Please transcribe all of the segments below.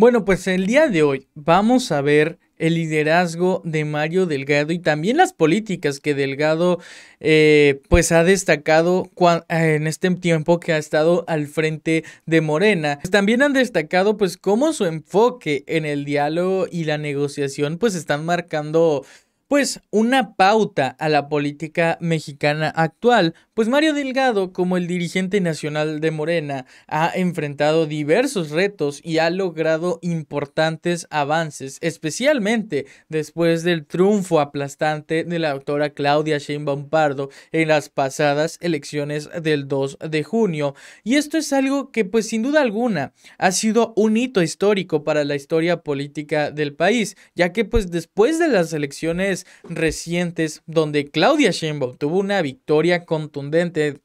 Bueno, pues el día de hoy vamos a ver el liderazgo de Mario Delgado y también las políticas que Delgado eh, pues ha destacado eh, en este tiempo que ha estado al frente de Morena. Pues también han destacado pues cómo su enfoque en el diálogo y la negociación pues están marcando pues una pauta a la política mexicana actual, pues Mario Delgado, como el dirigente nacional de Morena, ha enfrentado diversos retos y ha logrado importantes avances, especialmente después del triunfo aplastante de la doctora Claudia Sheinbaum Pardo en las pasadas elecciones del 2 de junio. Y esto es algo que pues sin duda alguna ha sido un hito histórico para la historia política del país, ya que pues después de las elecciones recientes donde Claudia Sheinbaum tuvo una victoria contundente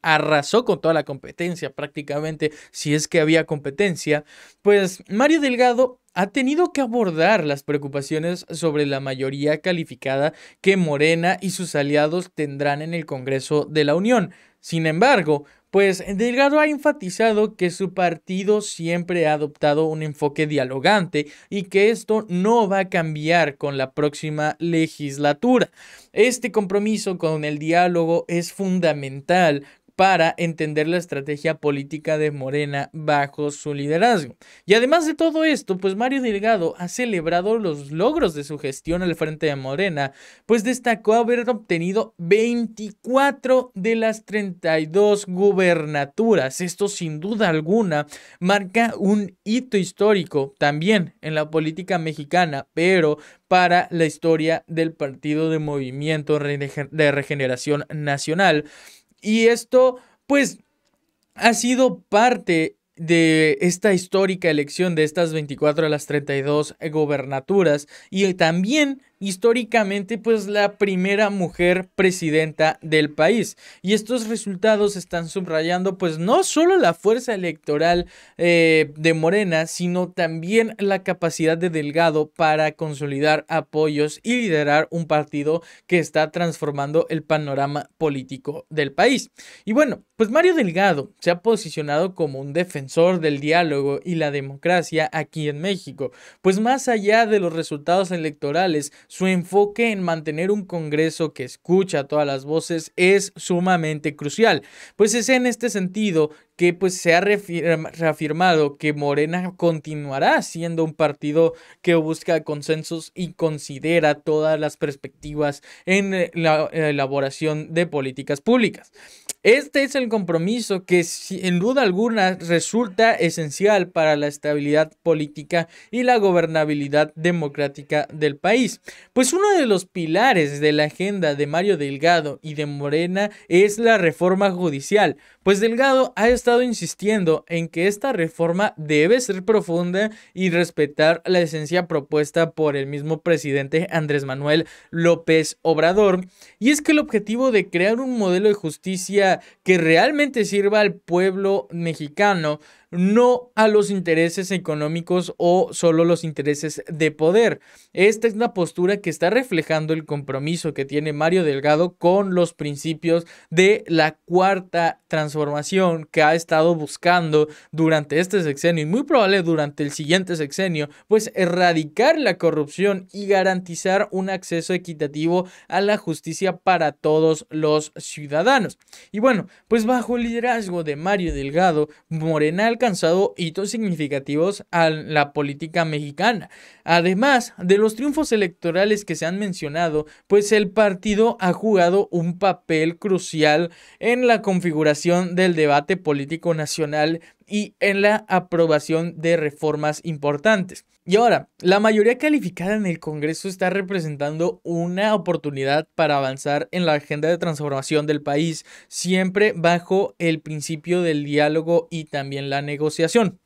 arrasó con toda la competencia prácticamente, si es que había competencia, pues Mario Delgado ha tenido que abordar las preocupaciones sobre la mayoría calificada que Morena y sus aliados tendrán en el Congreso de la Unión. Sin embargo, pues Delgado ha enfatizado que su partido siempre ha adoptado un enfoque dialogante y que esto no va a cambiar con la próxima legislatura. Este compromiso con el diálogo es fundamental para entender la estrategia política de Morena bajo su liderazgo. Y además de todo esto, pues Mario Delgado ha celebrado los logros de su gestión al frente de Morena, pues destacó haber obtenido 24 de las 32 gubernaturas. Esto sin duda alguna marca un hito histórico también en la política mexicana, pero para la historia del Partido de Movimiento de Regeneración Nacional y esto, pues, ha sido parte de esta histórica elección de estas 24 a las 32 gobernaturas y también históricamente pues la primera mujer presidenta del país. Y estos resultados están subrayando pues no solo la fuerza electoral eh, de Morena, sino también la capacidad de Delgado para consolidar apoyos y liderar un partido que está transformando el panorama político del país. Y bueno, pues Mario Delgado se ha posicionado como un defensor del diálogo y la democracia aquí en México, pues más allá de los resultados electorales, su enfoque en mantener un Congreso que escucha todas las voces es sumamente crucial, pues es en este sentido que pues, se ha reafirmado que Morena continuará siendo un partido que busca consensos y considera todas las perspectivas en eh, la elaboración de políticas públicas. Este es el compromiso que en duda alguna resulta esencial para la estabilidad política y la gobernabilidad democrática del país. Pues uno de los pilares de la agenda de Mario Delgado y de Morena es la reforma judicial, pues Delgado ha estado insistiendo en que esta reforma debe ser profunda y respetar la esencia propuesta por el mismo presidente Andrés Manuel López Obrador. Y es que el objetivo de crear un modelo de justicia que realmente sirva al pueblo mexicano, no a los intereses económicos o solo los intereses de poder. Esta es una postura que está reflejando el compromiso que tiene Mario Delgado con los principios de la cuarta transformación que ha estado buscando durante este sexenio y muy probable durante el siguiente sexenio, pues erradicar la corrupción y garantizar un acceso equitativo a la justicia para todos los ciudadanos. Y bueno, pues bajo el liderazgo de Mario Delgado, Morenal y hitos significativos a la política mexicana. Además de los triunfos electorales que se han mencionado, pues el partido ha jugado un papel crucial en la configuración del debate político nacional y en la aprobación de reformas importantes. Y ahora, la mayoría calificada en el Congreso está representando una oportunidad para avanzar en la agenda de transformación del país, siempre bajo el principio del diálogo y también la negociación.